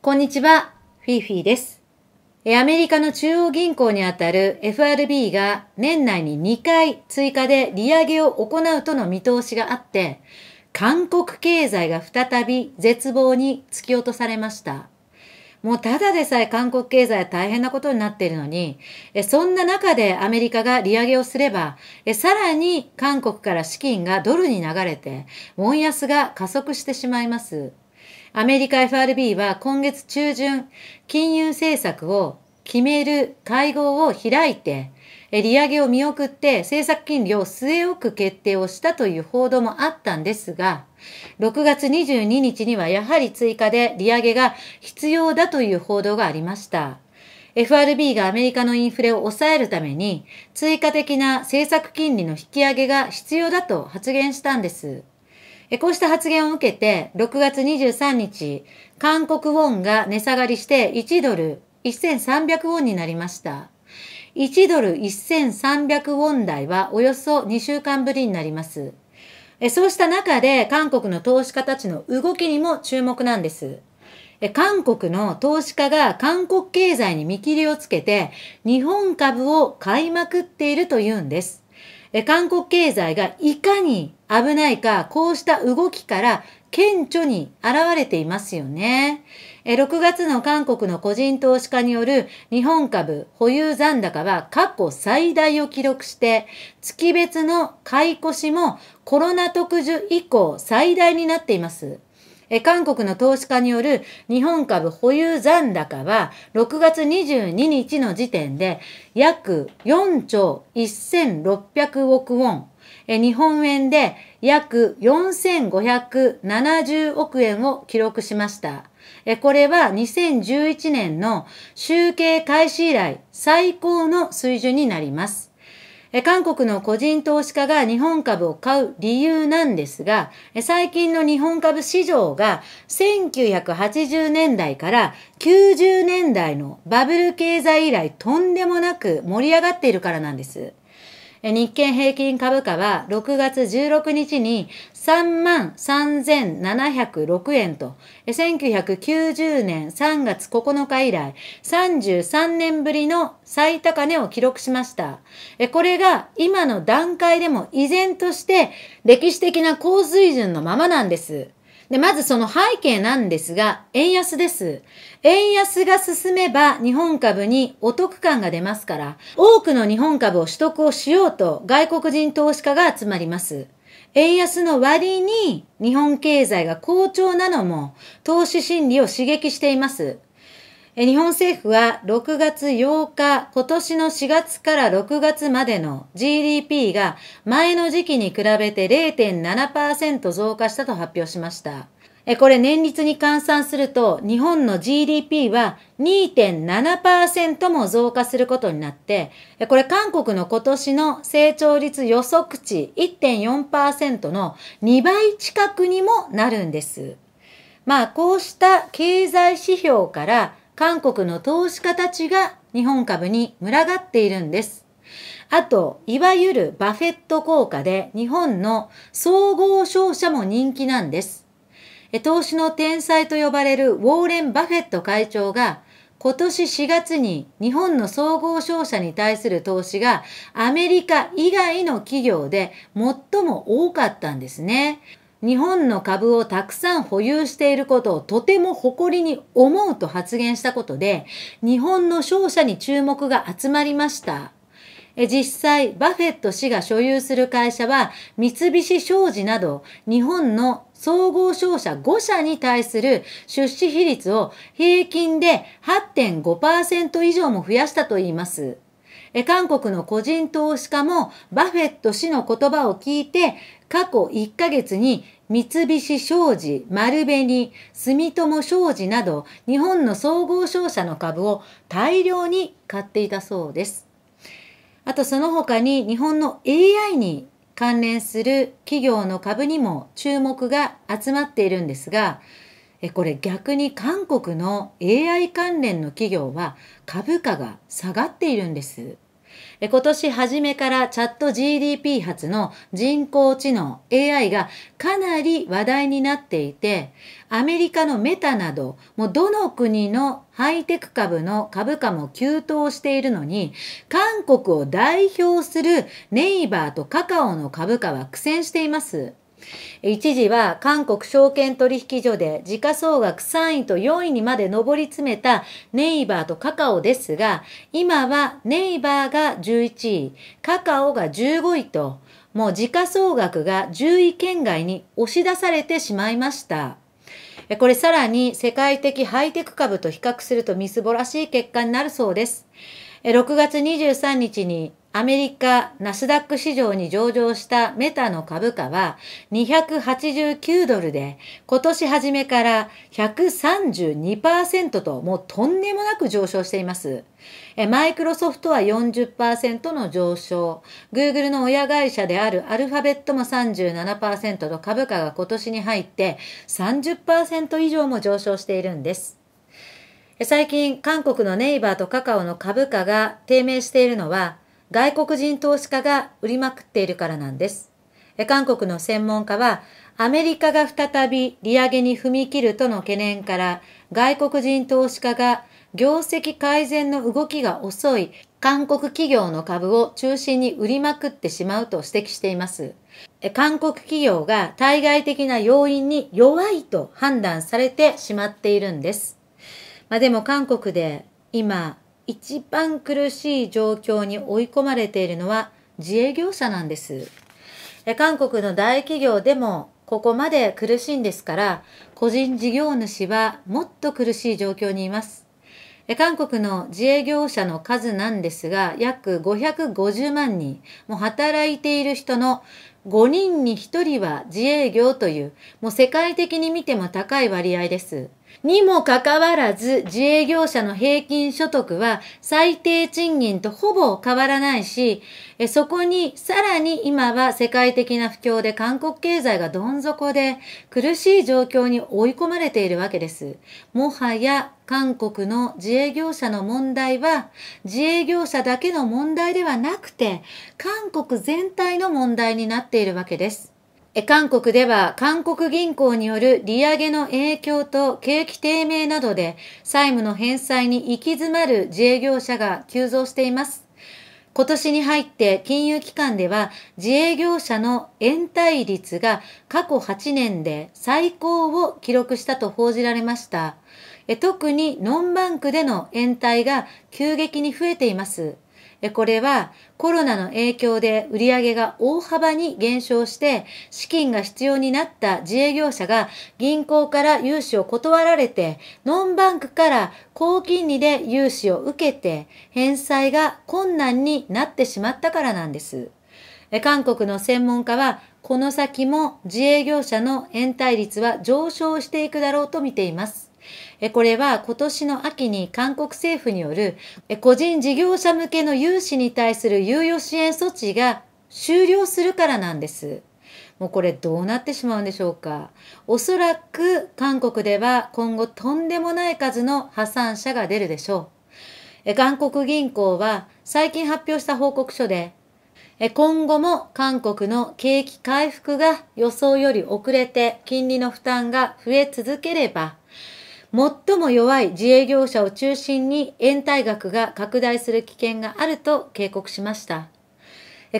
こんにちは、フィーフィーです。アメリカの中央銀行にあたる FRB が年内に2回追加で利上げを行うとの見通しがあって、韓国経済が再び絶望に突き落とされました。もうただでさえ韓国経済は大変なことになっているのに、そんな中でアメリカが利上げをすれば、さらに韓国から資金がドルに流れて、ウォン安が加速してしまいます。アメリカ FRB は今月中旬、金融政策を決める会合を開いて、利上げを見送って政策金利を据え置く決定をしたという報道もあったんですが、6月22日にはやはり追加で利上げが必要だという報道がありました。FRB がアメリカのインフレを抑えるために追加的な政策金利の引き上げが必要だと発言したんです。こうした発言を受けて、6月23日、韓国ウォンが値下がりして1ドル1300ウォンになりました。1ドル1300ウォン台はおよそ2週間ぶりになります。そうした中で韓国の投資家たちの動きにも注目なんです。韓国の投資家が韓国経済に見切りをつけて日本株を買いまくっているというんです。韓国経済がいかに危ないか、こうした動きから顕著に現れていますよね。6月の韓国の個人投資家による日本株保有残高は過去最大を記録して、月別の買い越しもコロナ特需以降最大になっています。韓国の投資家による日本株保有残高は6月22日の時点で約4兆1600億ウォンえ日本円で約4570億円を記録しました。えこれは2011年の集計開始以来最高の水準になります。韓国の個人投資家が日本株を買う理由なんですが、最近の日本株市場が1980年代から90年代のバブル経済以来とんでもなく盛り上がっているからなんです。日経平均株価は6月16日に3万3706円と、1990年3月9日以来、33年ぶりの最高値を記録しました。これが今の段階でも依然として歴史的な高水準のままなんです。で、まずその背景なんですが、円安です。円安が進めば日本株にお得感が出ますから、多くの日本株を取得をしようと外国人投資家が集まります。円安の割に日本経済が好調なのも投資心理を刺激しています。日本政府は6月8日、今年の4月から6月までの GDP が前の時期に比べて0.7%増加したと発表しました。これ年率に換算すると日本の GDP は2.7%も増加することになって、これ韓国の今年の成長率予測値1.4%の2倍近くにもなるんです。まあこうした経済指標から韓国の投資家たちが日本株に群がっているんです。あと、いわゆるバフェット効果で日本の総合商社も人気なんです。投資の天才と呼ばれるウォーレン・バフェット会長が今年4月に日本の総合商社に対する投資がアメリカ以外の企業で最も多かったんですね。日本の株をたくさん保有していることをとても誇りに思うと発言したことで、日本の商社に注目が集まりました。実際、バフェット氏が所有する会社は、三菱商事など、日本の総合商社5社に対する出資比率を平均で8.5%以上も増やしたといいます。え韓国の個人投資家もバフェット氏の言葉を聞いて、過去1ヶ月に三菱商事、丸紅、住友商事など日本の総合商社の株を大量に買っていたそうです。あとその他に日本の AI に関連する企業の株にも注目が集まっているんですが、これ逆に韓国の AI 関連の企業は株価が下がっているんです。今年初めからチャット GDP 発の人工知能 AI がかなり話題になっていて、アメリカのメタなど、もうどの国のハイテク株の株価も急騰しているのに、韓国を代表するネイバーとカカオの株価は苦戦しています。一時は韓国証券取引所で時価総額3位と4位にまで上り詰めたネイバーとカカオですが、今はネイバーが11位、カカオが15位と、もう時価総額が10位圏外に押し出されてしまいました。これさらに世界的ハイテク株と比較するとみすぼらしい結果になるそうです。6月23日にアメリカナスダック市場に上場したメタの株価は289ドルで今年初めから132%ともうとんでもなく上昇しています。マイクロソフトは40%の上昇、Google の親会社であるアルファベットも37%と株価が今年に入って30%以上も上昇しているんです。最近、韓国のネイバーとカカオの株価が低迷しているのは、外国人投資家が売りまくっているからなんです。韓国の専門家は、アメリカが再び利上げに踏み切るとの懸念から、外国人投資家が業績改善の動きが遅い韓国企業の株を中心に売りまくってしまうと指摘しています。韓国企業が対外的な要因に弱いと判断されてしまっているんです。まあ、でも韓国で今一番苦しい状況に追い込まれているのは自営業者なんです。韓国の大企業でもここまで苦しいんですから、個人事業主はもっと苦しい状況にいます。韓国の自営業者の数なんですが、約550万人、もう働いている人の5人に1人は自営業という、もう世界的に見ても高い割合です。にもかかわらず、自営業者の平均所得は最低賃金とほぼ変わらないし、そこにさらに今は世界的な不況で韓国経済がどん底で苦しい状況に追い込まれているわけです。もはや韓国の自営業者の問題は自営業者だけの問題ではなくて、韓国全体の問題になっているわけです。韓国では韓国銀行による利上げの影響と景気低迷などで債務の返済に行き詰まる自営業者が急増しています。今年に入って金融機関では自営業者の延滞率が過去8年で最高を記録したと報じられました。特にノンバンクでの延滞が急激に増えています。これはコロナの影響で売上が大幅に減少して資金が必要になった自営業者が銀行から融資を断られてノンバンクから高金利で融資を受けて返済が困難になってしまったからなんです。韓国の専門家はこの先も自営業者の延滞率は上昇していくだろうと見ています。これは今年の秋に韓国政府による個人事業者向けの融資に対する猶予支援措置が終了するからなんです。もうこれどうなってしまうんでしょうか。おそらく韓国では今後とんでもない数の破産者が出るでしょう。韓国銀行は最近発表した報告書で今後も韓国の景気回復が予想より遅れて金利の負担が増え続ければ最も弱い自営業者を中心に延滞額が拡大する危険があると警告しました。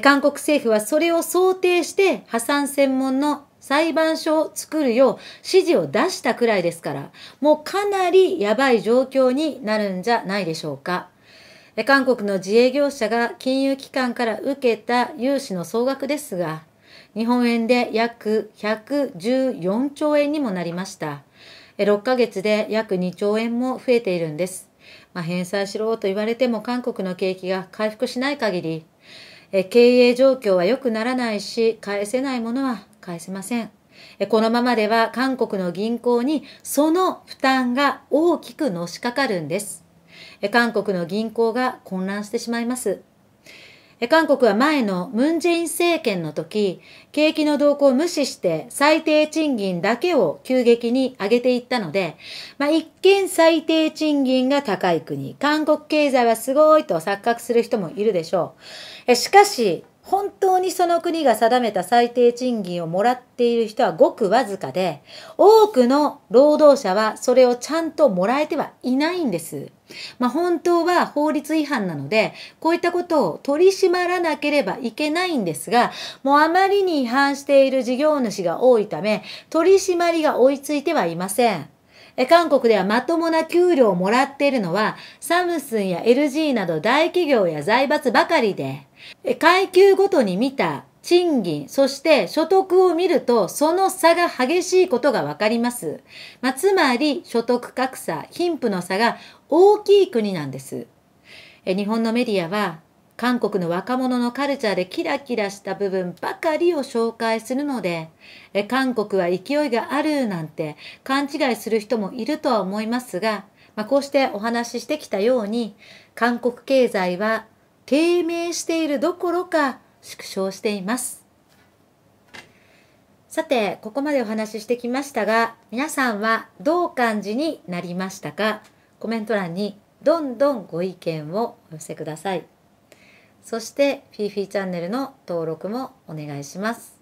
韓国政府はそれを想定して破産専門の裁判所を作るよう指示を出したくらいですから、もうかなりやばい状況になるんじゃないでしょうか。韓国の自営業者が金融機関から受けた融資の総額ですが、日本円で約114兆円にもなりました。6ヶ月で約2兆円も増えているんです。まあ、返済しろと言われても韓国の景気が回復しない限り、え経営状況は良くならないし、返せないものは返せません。このままでは韓国の銀行にその負担が大きくのしかかるんです。韓国の銀行が混乱してしまいます。韓国は前のムン・ジェイン政権の時、景気の動向を無視して最低賃金だけを急激に上げていったので、まあ、一見最低賃金が高い国、韓国経済はすごいと錯覚する人もいるでしょう。しかし、本当にその国が定めた最低賃金をもらっている人はごくわずかで、多くの労働者はそれをちゃんともらえてはいないんです。まあ、本当は法律違反なので、こういったことを取り締まらなければいけないんですが、もうあまりに違反している事業主が多いため、取り締まりが追いついてはいません。韓国ではまともな給料をもらっているのは、サムスンや LG など大企業や財閥ばかりで、階級ごとに見た賃金、そして所得を見ると、その差が激しいことがわかります。まあ、つまり、所得格差、貧富の差が大きい国なんです。え日本のメディアは、韓国の若者のカルチャーでキラキラした部分ばかりを紹介するので、え韓国は勢いがあるなんて勘違いする人もいるとは思いますが、まあ、こうしてお話ししてきたように、韓国経済は低迷しているどころか縮小しています。さて、ここまでお話ししてきましたが、皆さんはどう感じになりましたかコメント欄にどんどんご意見をお寄せください。そして、フィーフィーチャンネルの登録もお願いします。